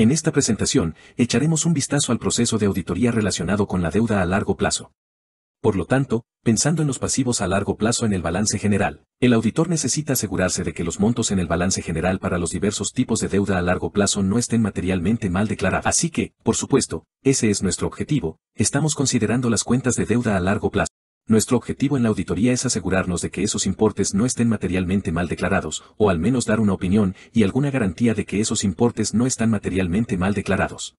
En esta presentación, echaremos un vistazo al proceso de auditoría relacionado con la deuda a largo plazo. Por lo tanto, pensando en los pasivos a largo plazo en el balance general, el auditor necesita asegurarse de que los montos en el balance general para los diversos tipos de deuda a largo plazo no estén materialmente mal declarados. Así que, por supuesto, ese es nuestro objetivo, estamos considerando las cuentas de deuda a largo plazo. Nuestro objetivo en la auditoría es asegurarnos de que esos importes no estén materialmente mal declarados, o al menos dar una opinión y alguna garantía de que esos importes no están materialmente mal declarados.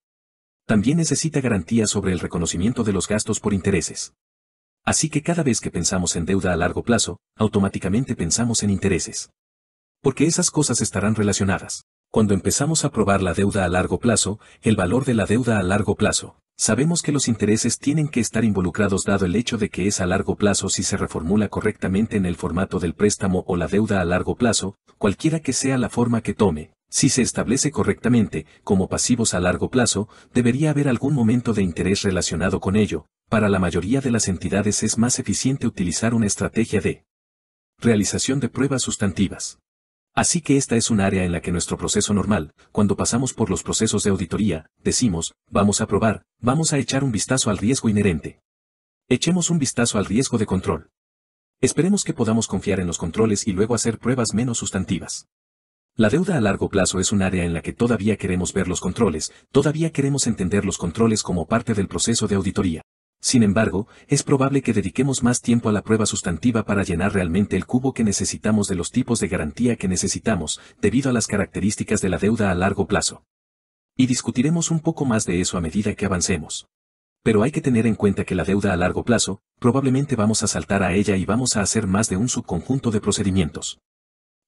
También necesita garantía sobre el reconocimiento de los gastos por intereses. Así que cada vez que pensamos en deuda a largo plazo, automáticamente pensamos en intereses. Porque esas cosas estarán relacionadas. Cuando empezamos a probar la deuda a largo plazo, el valor de la deuda a largo plazo, Sabemos que los intereses tienen que estar involucrados dado el hecho de que es a largo plazo si se reformula correctamente en el formato del préstamo o la deuda a largo plazo, cualquiera que sea la forma que tome. Si se establece correctamente, como pasivos a largo plazo, debería haber algún momento de interés relacionado con ello. Para la mayoría de las entidades es más eficiente utilizar una estrategia de realización de pruebas sustantivas. Así que esta es un área en la que nuestro proceso normal, cuando pasamos por los procesos de auditoría, decimos, vamos a probar, vamos a echar un vistazo al riesgo inherente. Echemos un vistazo al riesgo de control. Esperemos que podamos confiar en los controles y luego hacer pruebas menos sustantivas. La deuda a largo plazo es un área en la que todavía queremos ver los controles, todavía queremos entender los controles como parte del proceso de auditoría. Sin embargo, es probable que dediquemos más tiempo a la prueba sustantiva para llenar realmente el cubo que necesitamos de los tipos de garantía que necesitamos, debido a las características de la deuda a largo plazo. Y discutiremos un poco más de eso a medida que avancemos. Pero hay que tener en cuenta que la deuda a largo plazo, probablemente vamos a saltar a ella y vamos a hacer más de un subconjunto de procedimientos.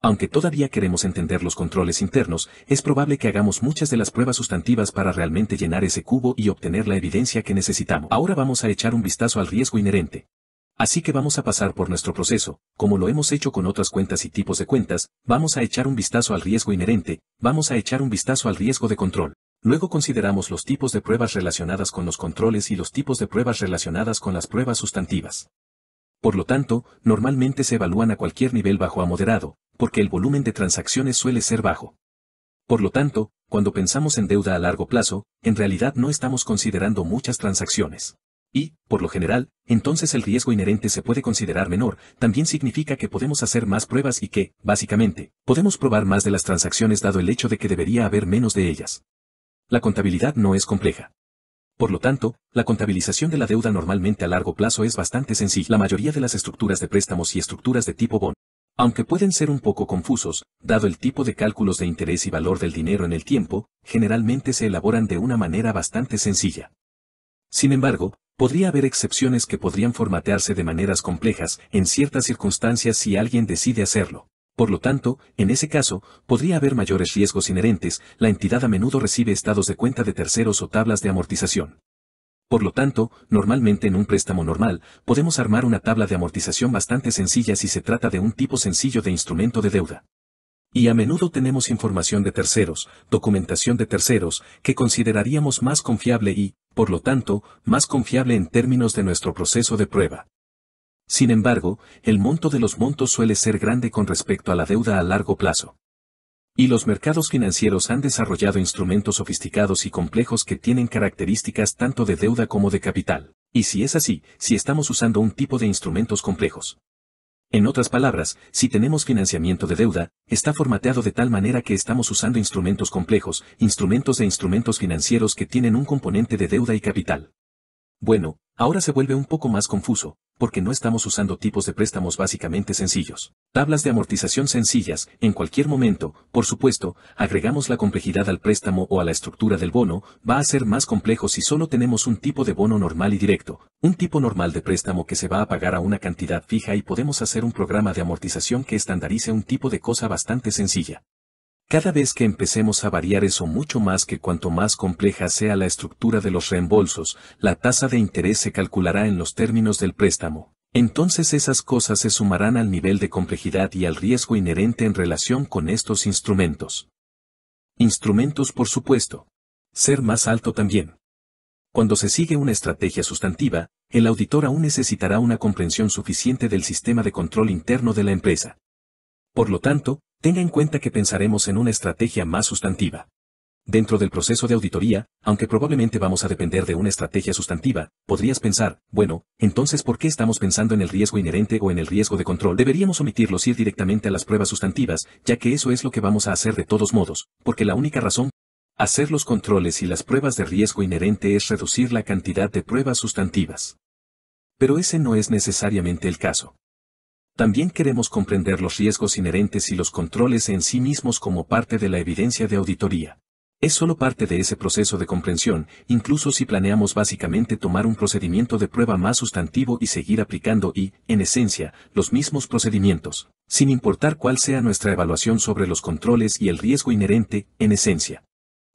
Aunque todavía queremos entender los controles internos, es probable que hagamos muchas de las pruebas sustantivas para realmente llenar ese cubo y obtener la evidencia que necesitamos. Ahora vamos a echar un vistazo al riesgo inherente. Así que vamos a pasar por nuestro proceso, como lo hemos hecho con otras cuentas y tipos de cuentas, vamos a echar un vistazo al riesgo inherente, vamos a echar un vistazo al riesgo de control. Luego consideramos los tipos de pruebas relacionadas con los controles y los tipos de pruebas relacionadas con las pruebas sustantivas. Por lo tanto, normalmente se evalúan a cualquier nivel bajo a moderado, porque el volumen de transacciones suele ser bajo. Por lo tanto, cuando pensamos en deuda a largo plazo, en realidad no estamos considerando muchas transacciones. Y, por lo general, entonces el riesgo inherente se puede considerar menor, también significa que podemos hacer más pruebas y que, básicamente, podemos probar más de las transacciones dado el hecho de que debería haber menos de ellas. La contabilidad no es compleja. Por lo tanto, la contabilización de la deuda normalmente a largo plazo es bastante sencilla. La mayoría de las estructuras de préstamos y estructuras de tipo bond aunque pueden ser un poco confusos, dado el tipo de cálculos de interés y valor del dinero en el tiempo, generalmente se elaboran de una manera bastante sencilla. Sin embargo, podría haber excepciones que podrían formatearse de maneras complejas en ciertas circunstancias si alguien decide hacerlo. Por lo tanto, en ese caso, podría haber mayores riesgos inherentes, la entidad a menudo recibe estados de cuenta de terceros o tablas de amortización. Por lo tanto, normalmente en un préstamo normal, podemos armar una tabla de amortización bastante sencilla si se trata de un tipo sencillo de instrumento de deuda. Y a menudo tenemos información de terceros, documentación de terceros, que consideraríamos más confiable y, por lo tanto, más confiable en términos de nuestro proceso de prueba. Sin embargo, el monto de los montos suele ser grande con respecto a la deuda a largo plazo. Y los mercados financieros han desarrollado instrumentos sofisticados y complejos que tienen características tanto de deuda como de capital. Y si es así, si estamos usando un tipo de instrumentos complejos. En otras palabras, si tenemos financiamiento de deuda, está formateado de tal manera que estamos usando instrumentos complejos, instrumentos e instrumentos financieros que tienen un componente de deuda y capital. Bueno, ahora se vuelve un poco más confuso, porque no estamos usando tipos de préstamos básicamente sencillos. Tablas de amortización sencillas, en cualquier momento, por supuesto, agregamos la complejidad al préstamo o a la estructura del bono, va a ser más complejo si solo tenemos un tipo de bono normal y directo, un tipo normal de préstamo que se va a pagar a una cantidad fija y podemos hacer un programa de amortización que estandarice un tipo de cosa bastante sencilla. Cada vez que empecemos a variar eso mucho más que cuanto más compleja sea la estructura de los reembolsos, la tasa de interés se calculará en los términos del préstamo. Entonces esas cosas se sumarán al nivel de complejidad y al riesgo inherente en relación con estos instrumentos. Instrumentos, por supuesto. Ser más alto también. Cuando se sigue una estrategia sustantiva, el auditor aún necesitará una comprensión suficiente del sistema de control interno de la empresa. Por lo tanto, tenga en cuenta que pensaremos en una estrategia más sustantiva. Dentro del proceso de auditoría, aunque probablemente vamos a depender de una estrategia sustantiva, podrías pensar, bueno, entonces ¿por qué estamos pensando en el riesgo inherente o en el riesgo de control? Deberíamos omitirlos y ir directamente a las pruebas sustantivas, ya que eso es lo que vamos a hacer de todos modos, porque la única razón hacer los controles y las pruebas de riesgo inherente es reducir la cantidad de pruebas sustantivas. Pero ese no es necesariamente el caso. También queremos comprender los riesgos inherentes y los controles en sí mismos como parte de la evidencia de auditoría. Es solo parte de ese proceso de comprensión, incluso si planeamos básicamente tomar un procedimiento de prueba más sustantivo y seguir aplicando y, en esencia, los mismos procedimientos, sin importar cuál sea nuestra evaluación sobre los controles y el riesgo inherente, en esencia.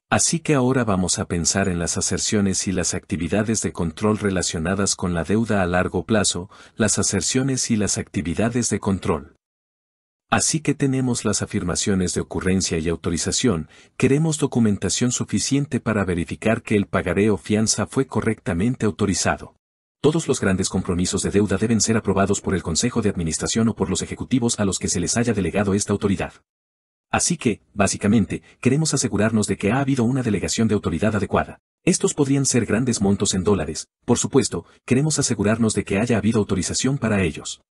Así que ahora vamos a pensar en las aserciones y las actividades de control relacionadas con la deuda a largo plazo, las aserciones y las actividades de control. Así que tenemos las afirmaciones de ocurrencia y autorización, queremos documentación suficiente para verificar que el pagaré o fianza fue correctamente autorizado. Todos los grandes compromisos de deuda deben ser aprobados por el Consejo de Administración o por los ejecutivos a los que se les haya delegado esta autoridad. Así que, básicamente, queremos asegurarnos de que ha habido una delegación de autoridad adecuada. Estos podrían ser grandes montos en dólares, por supuesto, queremos asegurarnos de que haya habido autorización para ellos.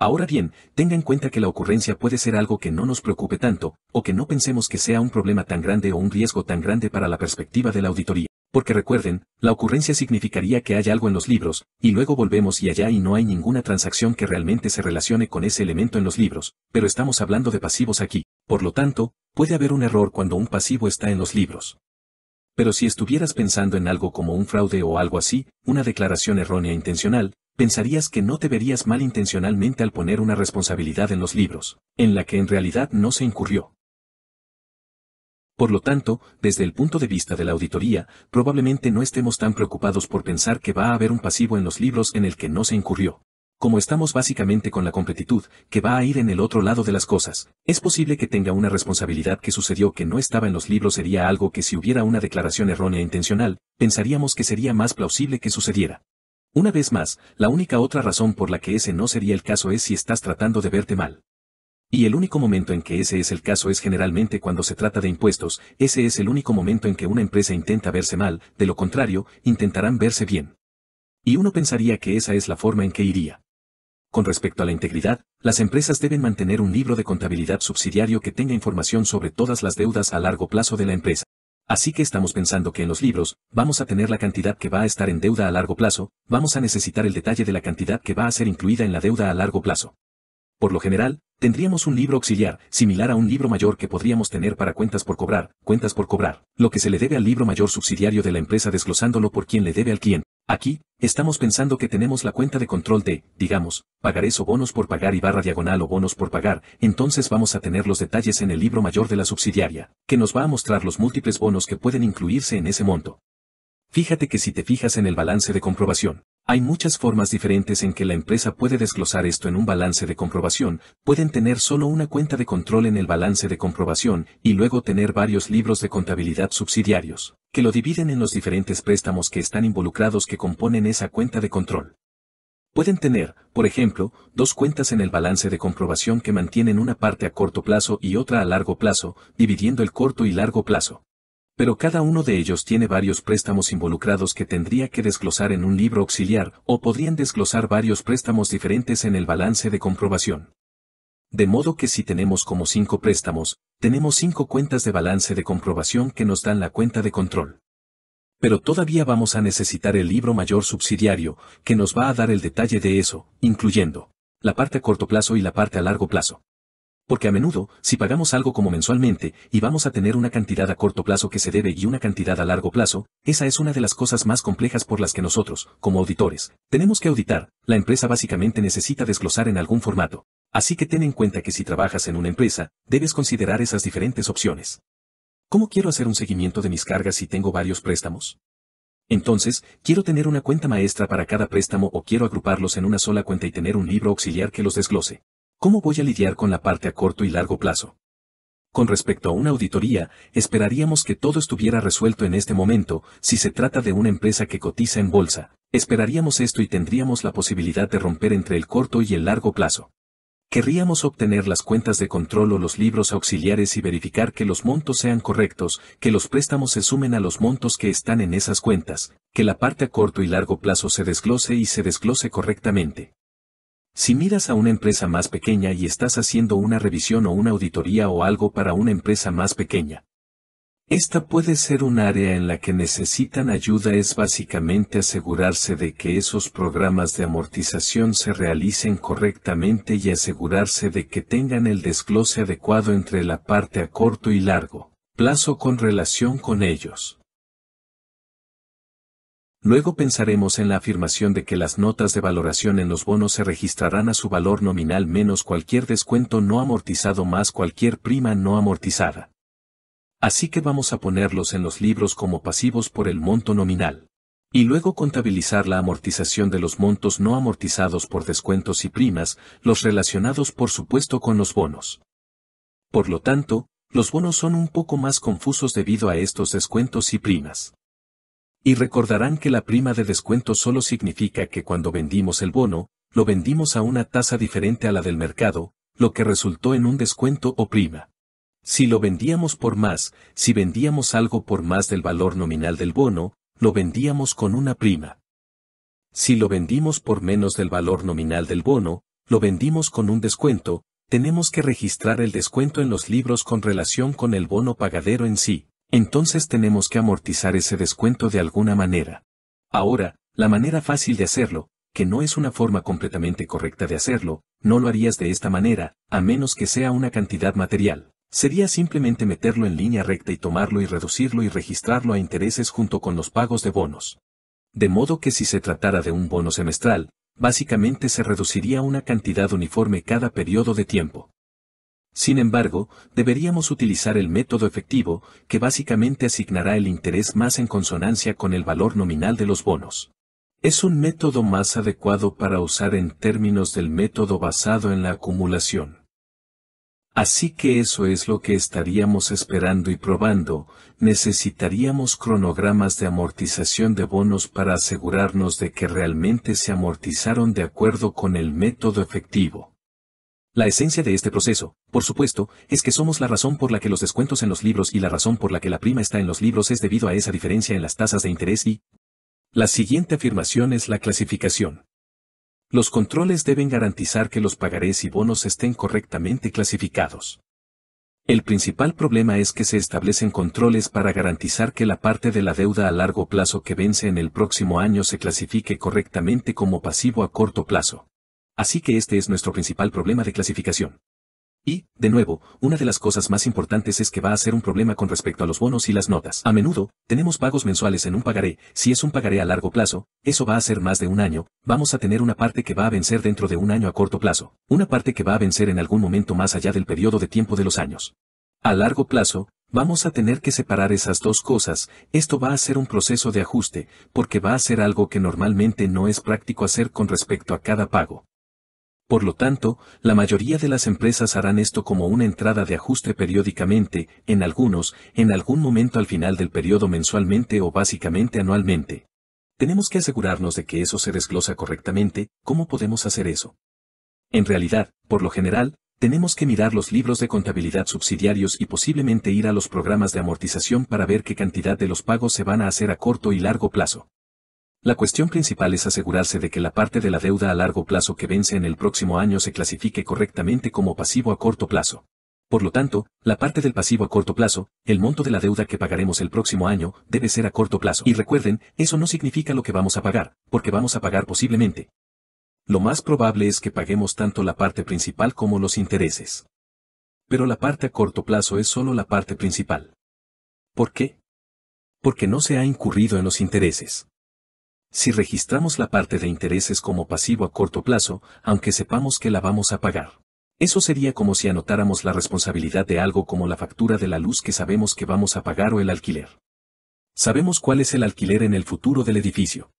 Ahora bien, tenga en cuenta que la ocurrencia puede ser algo que no nos preocupe tanto, o que no pensemos que sea un problema tan grande o un riesgo tan grande para la perspectiva de la auditoría. Porque recuerden, la ocurrencia significaría que hay algo en los libros, y luego volvemos y allá y no hay ninguna transacción que realmente se relacione con ese elemento en los libros, pero estamos hablando de pasivos aquí. Por lo tanto, puede haber un error cuando un pasivo está en los libros. Pero si estuvieras pensando en algo como un fraude o algo así, una declaración errónea intencional, pensarías que no te verías mal intencionalmente al poner una responsabilidad en los libros, en la que en realidad no se incurrió. Por lo tanto, desde el punto de vista de la auditoría, probablemente no estemos tan preocupados por pensar que va a haber un pasivo en los libros en el que no se incurrió como estamos básicamente con la completitud, que va a ir en el otro lado de las cosas, es posible que tenga una responsabilidad que sucedió que no estaba en los libros sería algo que si hubiera una declaración errónea e intencional, pensaríamos que sería más plausible que sucediera. Una vez más, la única otra razón por la que ese no sería el caso es si estás tratando de verte mal. Y el único momento en que ese es el caso es generalmente cuando se trata de impuestos, ese es el único momento en que una empresa intenta verse mal, de lo contrario, intentarán verse bien. Y uno pensaría que esa es la forma en que iría. Con respecto a la integridad, las empresas deben mantener un libro de contabilidad subsidiario que tenga información sobre todas las deudas a largo plazo de la empresa. Así que estamos pensando que en los libros, vamos a tener la cantidad que va a estar en deuda a largo plazo, vamos a necesitar el detalle de la cantidad que va a ser incluida en la deuda a largo plazo. Por lo general, tendríamos un libro auxiliar, similar a un libro mayor que podríamos tener para cuentas por cobrar, cuentas por cobrar, lo que se le debe al libro mayor subsidiario de la empresa desglosándolo por quien le debe al quién. Aquí, Estamos pensando que tenemos la cuenta de control de, digamos, pagarés o bonos por pagar y barra diagonal o bonos por pagar, entonces vamos a tener los detalles en el libro mayor de la subsidiaria, que nos va a mostrar los múltiples bonos que pueden incluirse en ese monto. Fíjate que si te fijas en el balance de comprobación, hay muchas formas diferentes en que la empresa puede desglosar esto en un balance de comprobación, pueden tener solo una cuenta de control en el balance de comprobación y luego tener varios libros de contabilidad subsidiarios, que lo dividen en los diferentes préstamos que están involucrados que componen esa cuenta de control. Pueden tener, por ejemplo, dos cuentas en el balance de comprobación que mantienen una parte a corto plazo y otra a largo plazo, dividiendo el corto y largo plazo. Pero cada uno de ellos tiene varios préstamos involucrados que tendría que desglosar en un libro auxiliar, o podrían desglosar varios préstamos diferentes en el balance de comprobación. De modo que si tenemos como cinco préstamos, tenemos cinco cuentas de balance de comprobación que nos dan la cuenta de control. Pero todavía vamos a necesitar el libro mayor subsidiario, que nos va a dar el detalle de eso, incluyendo la parte a corto plazo y la parte a largo plazo. Porque a menudo, si pagamos algo como mensualmente, y vamos a tener una cantidad a corto plazo que se debe y una cantidad a largo plazo, esa es una de las cosas más complejas por las que nosotros, como auditores, tenemos que auditar, la empresa básicamente necesita desglosar en algún formato. Así que ten en cuenta que si trabajas en una empresa, debes considerar esas diferentes opciones. ¿Cómo quiero hacer un seguimiento de mis cargas si tengo varios préstamos? Entonces, quiero tener una cuenta maestra para cada préstamo o quiero agruparlos en una sola cuenta y tener un libro auxiliar que los desglose. ¿Cómo voy a lidiar con la parte a corto y largo plazo? Con respecto a una auditoría, esperaríamos que todo estuviera resuelto en este momento, si se trata de una empresa que cotiza en bolsa, esperaríamos esto y tendríamos la posibilidad de romper entre el corto y el largo plazo. Querríamos obtener las cuentas de control o los libros auxiliares y verificar que los montos sean correctos, que los préstamos se sumen a los montos que están en esas cuentas, que la parte a corto y largo plazo se desglose y se desglose correctamente. Si miras a una empresa más pequeña y estás haciendo una revisión o una auditoría o algo para una empresa más pequeña, esta puede ser un área en la que necesitan ayuda es básicamente asegurarse de que esos programas de amortización se realicen correctamente y asegurarse de que tengan el desglose adecuado entre la parte a corto y largo plazo con relación con ellos. Luego pensaremos en la afirmación de que las notas de valoración en los bonos se registrarán a su valor nominal menos cualquier descuento no amortizado más cualquier prima no amortizada. Así que vamos a ponerlos en los libros como pasivos por el monto nominal. Y luego contabilizar la amortización de los montos no amortizados por descuentos y primas, los relacionados por supuesto con los bonos. Por lo tanto, los bonos son un poco más confusos debido a estos descuentos y primas. Y recordarán que la prima de descuento solo significa que cuando vendimos el bono, lo vendimos a una tasa diferente a la del mercado, lo que resultó en un descuento o prima. Si lo vendíamos por más, si vendíamos algo por más del valor nominal del bono, lo vendíamos con una prima. Si lo vendimos por menos del valor nominal del bono, lo vendimos con un descuento, tenemos que registrar el descuento en los libros con relación con el bono pagadero en sí. Entonces tenemos que amortizar ese descuento de alguna manera. Ahora, la manera fácil de hacerlo, que no es una forma completamente correcta de hacerlo, no lo harías de esta manera, a menos que sea una cantidad material. Sería simplemente meterlo en línea recta y tomarlo y reducirlo y registrarlo a intereses junto con los pagos de bonos. De modo que si se tratara de un bono semestral, básicamente se reduciría una cantidad uniforme cada periodo de tiempo. Sin embargo, deberíamos utilizar el método efectivo, que básicamente asignará el interés más en consonancia con el valor nominal de los bonos. Es un método más adecuado para usar en términos del método basado en la acumulación. Así que eso es lo que estaríamos esperando y probando, necesitaríamos cronogramas de amortización de bonos para asegurarnos de que realmente se amortizaron de acuerdo con el método efectivo. La esencia de este proceso, por supuesto, es que somos la razón por la que los descuentos en los libros y la razón por la que la prima está en los libros es debido a esa diferencia en las tasas de interés y... La siguiente afirmación es la clasificación. Los controles deben garantizar que los pagarés y bonos estén correctamente clasificados. El principal problema es que se establecen controles para garantizar que la parte de la deuda a largo plazo que vence en el próximo año se clasifique correctamente como pasivo a corto plazo. Así que este es nuestro principal problema de clasificación. Y, de nuevo, una de las cosas más importantes es que va a ser un problema con respecto a los bonos y las notas. A menudo, tenemos pagos mensuales en un pagaré, si es un pagaré a largo plazo, eso va a ser más de un año, vamos a tener una parte que va a vencer dentro de un año a corto plazo, una parte que va a vencer en algún momento más allá del periodo de tiempo de los años. A largo plazo, vamos a tener que separar esas dos cosas, esto va a ser un proceso de ajuste, porque va a ser algo que normalmente no es práctico hacer con respecto a cada pago. Por lo tanto, la mayoría de las empresas harán esto como una entrada de ajuste periódicamente, en algunos, en algún momento al final del periodo mensualmente o básicamente anualmente. Tenemos que asegurarnos de que eso se desglosa correctamente, ¿cómo podemos hacer eso? En realidad, por lo general, tenemos que mirar los libros de contabilidad subsidiarios y posiblemente ir a los programas de amortización para ver qué cantidad de los pagos se van a hacer a corto y largo plazo. La cuestión principal es asegurarse de que la parte de la deuda a largo plazo que vence en el próximo año se clasifique correctamente como pasivo a corto plazo. Por lo tanto, la parte del pasivo a corto plazo, el monto de la deuda que pagaremos el próximo año, debe ser a corto plazo. Y recuerden, eso no significa lo que vamos a pagar, porque vamos a pagar posiblemente. Lo más probable es que paguemos tanto la parte principal como los intereses. Pero la parte a corto plazo es solo la parte principal. ¿Por qué? Porque no se ha incurrido en los intereses si registramos la parte de intereses como pasivo a corto plazo, aunque sepamos que la vamos a pagar. Eso sería como si anotáramos la responsabilidad de algo como la factura de la luz que sabemos que vamos a pagar o el alquiler. Sabemos cuál es el alquiler en el futuro del edificio.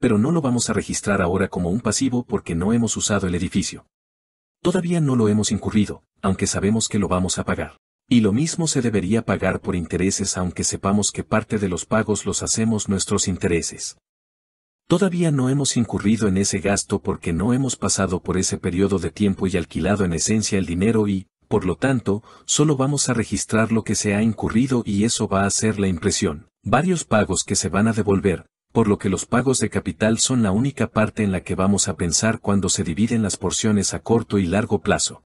Pero no lo vamos a registrar ahora como un pasivo porque no hemos usado el edificio. Todavía no lo hemos incurrido, aunque sabemos que lo vamos a pagar. Y lo mismo se debería pagar por intereses aunque sepamos que parte de los pagos los hacemos nuestros intereses. Todavía no hemos incurrido en ese gasto porque no hemos pasado por ese periodo de tiempo y alquilado en esencia el dinero y, por lo tanto, solo vamos a registrar lo que se ha incurrido y eso va a ser la impresión. Varios pagos que se van a devolver, por lo que los pagos de capital son la única parte en la que vamos a pensar cuando se dividen las porciones a corto y largo plazo.